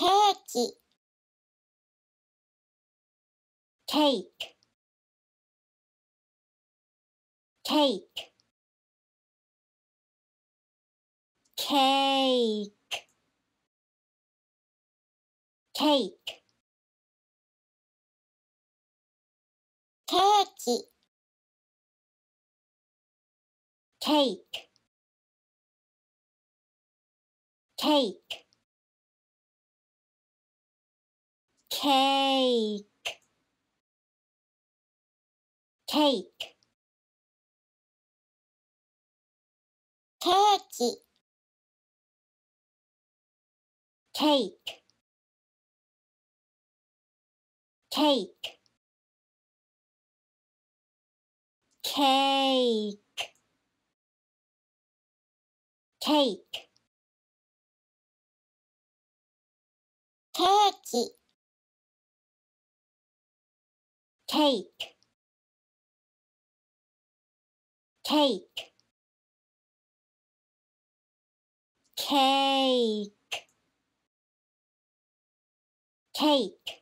cake cake cake cake cake cake cake cake cake cake cake cake cake cake cake cake cake cake cake cake